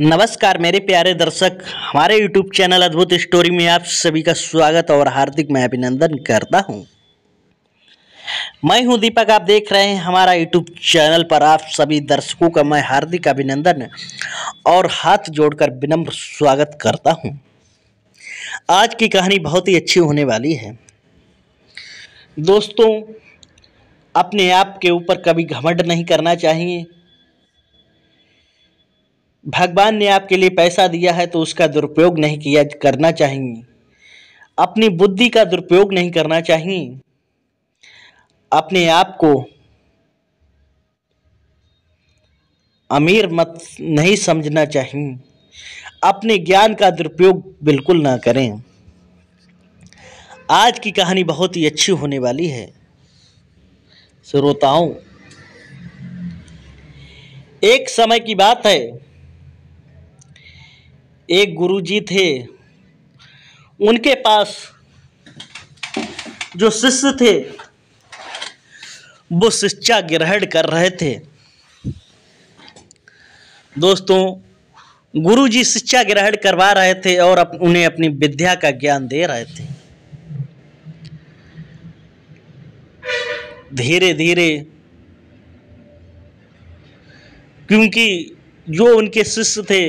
नमस्कार मेरे प्यारे दर्शक हमारे यूट्यूब चैनल अद्भुत स्टोरी में आप सभी का स्वागत और हार्दिक मैं अभिनंदन करता हूं मैं हूं दीपक आप देख रहे हैं हमारा यूट्यूब चैनल पर आप सभी दर्शकों का मैं हार्दिक अभिनंदन और हाथ जोड़कर विनम्र स्वागत करता हूं आज की कहानी बहुत ही अच्छी होने वाली है दोस्तों अपने आप के ऊपर कभी घमंड नहीं करना चाहिए भगवान ने आपके लिए पैसा दिया है तो उसका दुरुपयोग नहीं किया करना चाहिए अपनी बुद्धि का दुरुपयोग नहीं करना चाहिए अपने आप को अमीर मत नहीं समझना चाहिए अपने ज्ञान का दुरुपयोग बिल्कुल ना करें आज की कहानी बहुत ही अच्छी होने वाली है श्रोताओं एक समय की बात है एक गुरुजी थे उनके पास जो शिष्य थे वो शिक्षा ग्रहण कर रहे थे दोस्तों गुरुजी शिक्षा ग्रहण करवा रहे थे और अप, उन्हें अपनी विद्या का ज्ञान दे रहे थे धीरे धीरे क्योंकि जो उनके शिष्य थे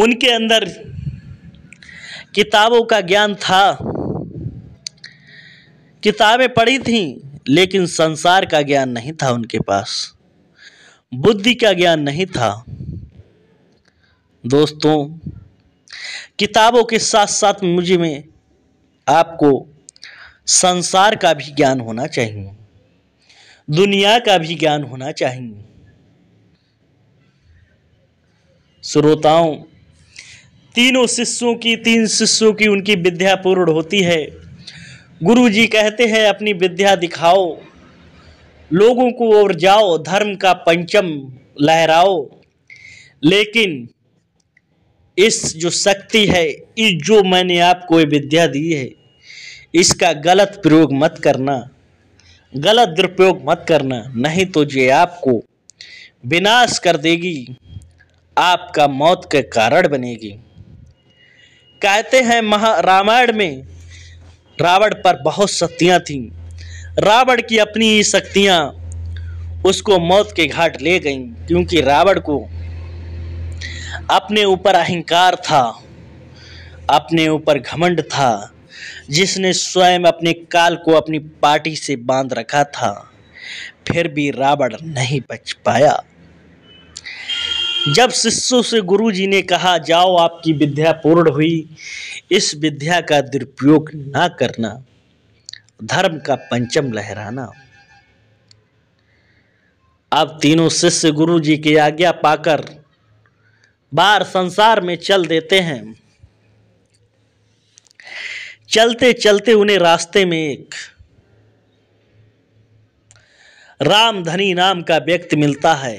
उनके अंदर किताबों का ज्ञान था किताबें पढ़ी थीं लेकिन संसार का ज्ञान नहीं था उनके पास बुद्धि का ज्ञान नहीं था दोस्तों किताबों के साथ साथ मुझे में आपको संसार का भी ज्ञान होना चाहिए दुनिया का भी ज्ञान होना चाहिए श्रोताओं तीनों शिष्यों की तीन शिष्यों की उनकी विद्या पूर्ण होती है गुरु जी कहते हैं अपनी विद्या दिखाओ लोगों को और जाओ धर्म का पंचम लहराओ लेकिन इस जो शक्ति है इस जो मैंने आपको ये विद्या दी है इसका गलत प्रयोग मत करना गलत दुरुपयोग मत करना नहीं तो ये आपको विनाश कर देगी आपका मौत के कारण बनेगी कहते हैं महा रामायण में रावण पर बहुत शक्तियाँ थीं रावण की अपनी ही शक्तियाँ उसको मौत के घाट ले गईं क्योंकि रावण को अपने ऊपर अहंकार था अपने ऊपर घमंड था जिसने स्वयं अपने काल को अपनी पार्टी से बांध रखा था फिर भी रावण नहीं बच पाया जब शिष्यों से गुरु जी ने कहा जाओ आपकी विद्या पूर्ण हुई इस विद्या का दुरुपयोग ना करना धर्म का पंचम लहराना अब तीनों शिष्य गुरु जी की आज्ञा पाकर बार संसार में चल देते हैं चलते चलते उन्हें रास्ते में एक रामधनी नाम का व्यक्ति मिलता है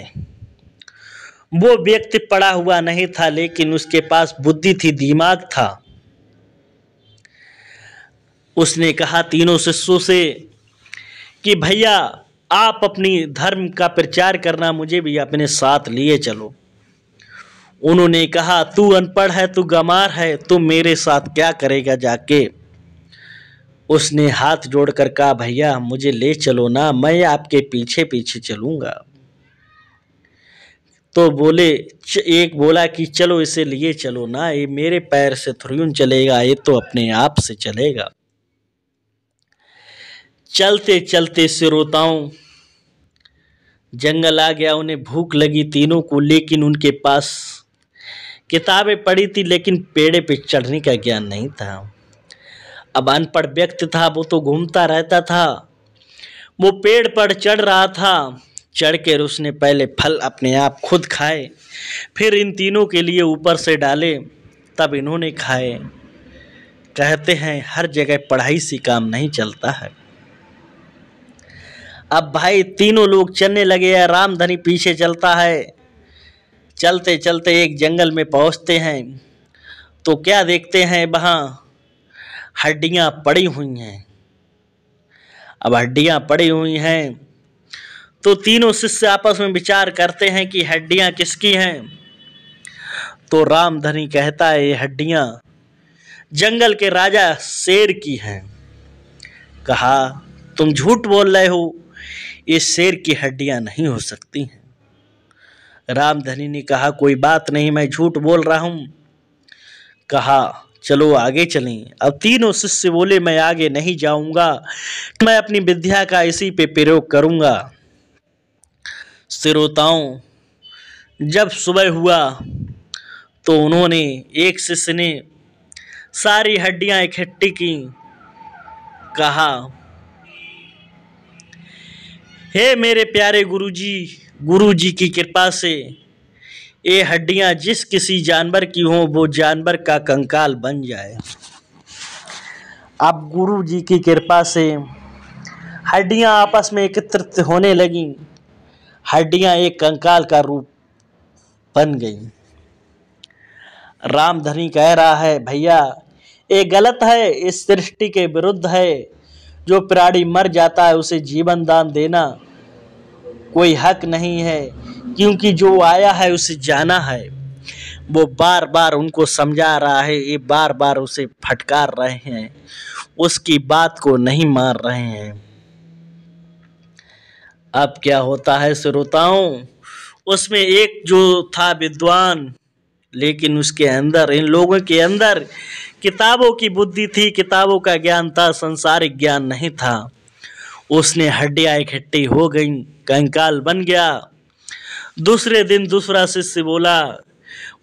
वो व्यक्ति पड़ा हुआ नहीं था लेकिन उसके पास बुद्धि थी दिमाग था उसने कहा तीनों शिष्यों से कि भैया आप अपनी धर्म का प्रचार करना मुझे भी अपने साथ लिए चलो उन्होंने कहा तू अनपढ़ है तू गमार है तू मेरे साथ क्या करेगा जाके उसने हाथ जोड़कर कहा भैया मुझे ले चलो ना मैं आपके पीछे पीछे चलूँगा तो बोले एक बोला कि चलो इसे लिए चलो ना ये मेरे पैर से थ्रियून चलेगा ये तो अपने आप से चलेगा चलते चलते सिरोताओं जंगल आ गया उन्हें भूख लगी तीनों को लेकिन उनके पास किताबें पढ़ी थी लेकिन पेड़े पे चढ़ने का ज्ञान नहीं था अब अनपढ़ व्यक्ति था वो तो घूमता रहता था वो पेड़ पर चढ़ रहा था चढ़ के उसने पहले फल अपने आप खुद खाए फिर इन तीनों के लिए ऊपर से डाले तब इन्होंने खाए कहते हैं हर जगह पढ़ाई से काम नहीं चलता है अब भाई तीनों लोग चलने लगे हैं रामधनी पीछे चलता है चलते चलते एक जंगल में पहुंचते हैं तो क्या देखते हैं वहाँ हड्डियाँ पड़ी हुई हैं अब हड्डियाँ पड़ी हुई हैं तो तीनों शिष्य आपस में विचार करते हैं कि हड्डियां किसकी हैं तो रामधनी कहता है ये हड्डियां जंगल के राजा शेर की हैं कहा तुम झूठ बोल रहे हो ये शेर की हड्डियां नहीं हो सकती हैं रामधनी ने कहा कोई बात नहीं मैं झूठ बोल रहा हूँ कहा चलो आगे चलें अब तीनों शिष्य बोले मैं आगे नहीं जाऊंगा मैं अपनी विद्या का इसी पे प्रयोग करूंगा श्रोताओं जब सुबह हुआ तो उन्होंने एक शिष्य ने सारी हड्डियां इकट्ठी की कहा हे मेरे प्यारे गुरुजी गुरुजी की कृपा से ये हड्डियां जिस किसी जानवर की हों वो जानवर का कंकाल बन जाए अब गुरु जी की कृपा से हड्डियां आपस में एकत्रित होने लगीं हड्डियां एक कंकाल का रूप बन गई रामधनी कह रहा है भैया ये गलत है इस सृष्टि के विरुद्ध है जो प्राणी मर जाता है उसे जीवन दान देना कोई हक नहीं है क्योंकि जो आया है उसे जाना है वो बार बार उनको समझा रहा है ये बार बार उसे फटकार रहे हैं उसकी बात को नहीं मार रहे हैं अब क्या होता है श्रोताओं उसमें एक जो था विद्वान लेकिन उसके अंदर इन लोगों के अंदर किताबों की बुद्धि थी किताबों का ज्ञान था संसारिक ज्ञान नहीं था उसने हड्डियाँ इकट्ठी हो गई कंकाल बन गया दूसरे दिन दूसरा शिष्य बोला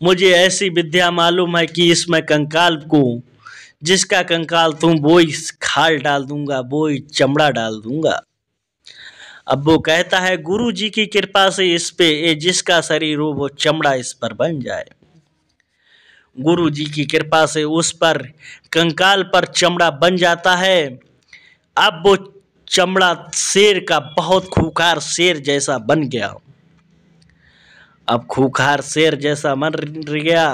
मुझे ऐसी विद्या मालूम है कि इसमें कंकाल को जिसका कंकाल तुम वो खाल डाल दूंगा वो चमड़ा डाल दूंगा अब वो कहता है गुरु जी की कृपा से इस पे ये जिसका शरीर हो वो चमड़ा इस पर बन जाए गुरु जी की कृपा से उस पर कंकाल पर चमड़ा बन जाता है अब वो चमड़ा शेर का बहुत खूखार शेर जैसा बन गया अब खूखार शेर जैसा मन गया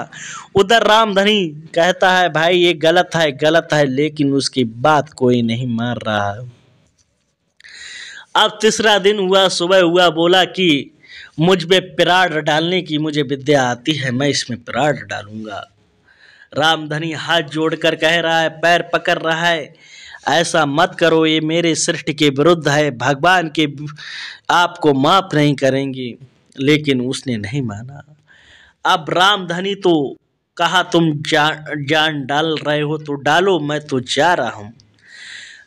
उधर रामधनी कहता है भाई ये गलत है गलत है लेकिन उसकी बात कोई नहीं मान रहा है अब तीसरा दिन हुआ सुबह हुआ बोला कि मुझ में पिराड़ डालने की मुझे विद्या आती है मैं इसमें पिराड़ डालूंगा रामधनी हाथ जोड़कर कह रहा है पैर पकड़ रहा है ऐसा मत करो ये मेरे सृष्टि के विरुद्ध है भगवान के आपको माफ नहीं करेंगी लेकिन उसने नहीं माना अब रामधनी तो कहा तुम जान जान डाल रहे हो तो डालो मैं तो जा रहा हूँ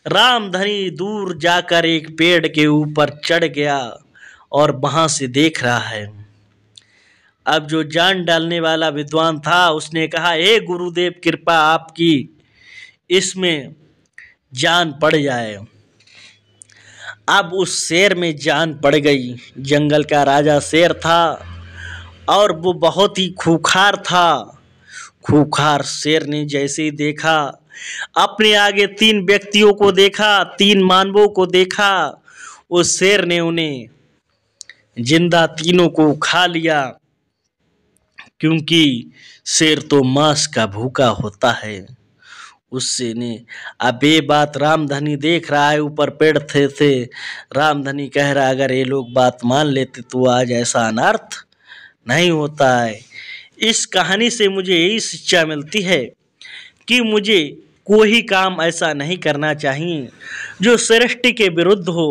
रामधनी दूर जाकर एक पेड़ के ऊपर चढ़ गया और वहाँ से देख रहा है अब जो जान डालने वाला विद्वान था उसने कहा हे गुरुदेव कृपा आपकी इसमें जान पड़ जाए अब उस शेर में जान पड़ गई जंगल का राजा शेर था और वो बहुत ही खूखार था खूखार शेर ने जैसे ही देखा अपने आगे तीन व्यक्तियों को देखा तीन मानवों को देखा उस शेर ने उन्हें जिंदा तीनों को खा लिया क्योंकि शेर तो मांस का भूखा होता है उससे ने अब ये बात रामधनी देख रहा है ऊपर पेड़ थे थे रामधनी कह रहा अगर ये लोग बात मान लेते तो आज ऐसा अनर्थ नहीं होता है इस कहानी से मुझे यही शिक्षा मिलती है कि मुझे कोई काम ऐसा नहीं करना चाहिए जो सृष्टि के विरुद्ध हो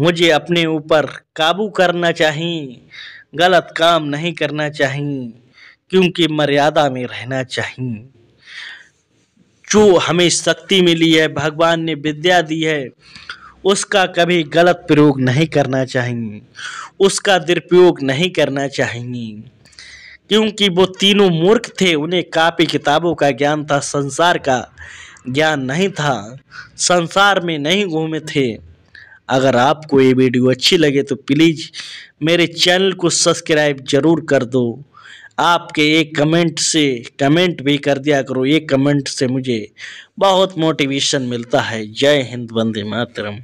मुझे अपने ऊपर काबू करना चाहिए गलत काम नहीं करना चाहिए क्योंकि मर्यादा में रहना चाहिए जो हमें शक्ति मिली है भगवान ने विद्या दी है उसका कभी गलत प्रयोग नहीं करना चाहिए उसका दुरुपयोग नहीं करना चाहिए क्योंकि वो तीनों मूर्ख थे उन्हें कापी किताबों का ज्ञान था संसार का ज्ञान नहीं था संसार में नहीं घूमे थे अगर आपको ये वीडियो अच्छी लगे तो प्लीज़ मेरे चैनल को सब्सक्राइब जरूर कर दो आपके एक कमेंट से कमेंट भी कर दिया करो एक कमेंट से मुझे बहुत मोटिवेशन मिलता है जय हिंद वंदे मातरम